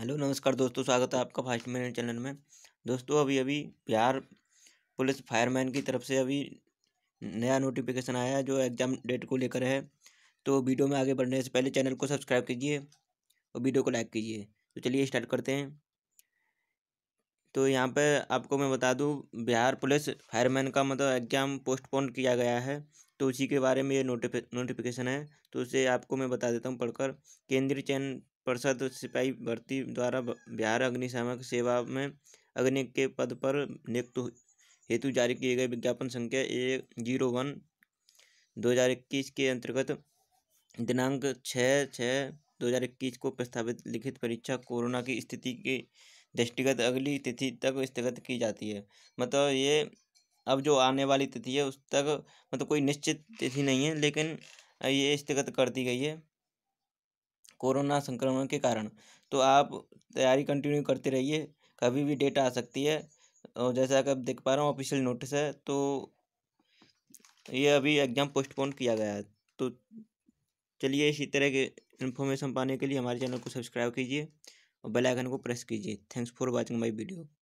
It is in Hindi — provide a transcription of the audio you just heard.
हेलो नमस्कार दोस्तों स्वागत है आपका फास्ट मिनट चैनल में दोस्तों अभी अभी बिहार पुलिस फायरमैन की तरफ से अभी नया नोटिफिकेशन आया है जो एग्ज़ाम डेट को लेकर है तो वीडियो में आगे बढ़ने से पहले चैनल को सब्सक्राइब कीजिए और वीडियो को लाइक कीजिए तो चलिए स्टार्ट करते हैं तो यहाँ पर आपको मैं बता दूँ बिहार पुलिस फायरमैन का मतलब एग्ज़ाम पोस्टपोन किया गया है तो उसी के बारे में ये नोटिफिकेशन है तो उसे आपको मैं बता देता हूँ पढ़कर केंद्रीय चयन प्रसाद सिपाही भर्ती द्वारा बिहार अग्निशामक सेवा में अग्नि के पद पर नियुक्त हेतु जारी किए गए विज्ञापन संख्या ए जीरो वन दो हज़ार इक्कीस के अंतर्गत दिनांक छः छः दो हज़ार इक्कीस को प्रस्तावित लिखित परीक्षा कोरोना की स्थिति के दृष्टिगत अगली तिथि तक स्थगित की जाती है मतलब ये अब जो आने वाली तिथि है उस तक मतलब कोई निश्चित तिथि नहीं है लेकिन ये स्थगित कर दी गई है कोरोना संक्रमण के कारण तो आप तैयारी कंटिन्यू करते रहिए कभी भी डेट आ सकती है और जैसा कि आप देख पा रहा हूँ ऑफिशियल नोटिस है तो ये अभी एग्ज़ाम पोस्टपोन किया गया है तो चलिए इसी तरह के इन्फॉर्मेशन पाने के लिए हमारे चैनल को सब्सक्राइब कीजिए और बेल आइकन को प्रेस कीजिए thanks for watching my video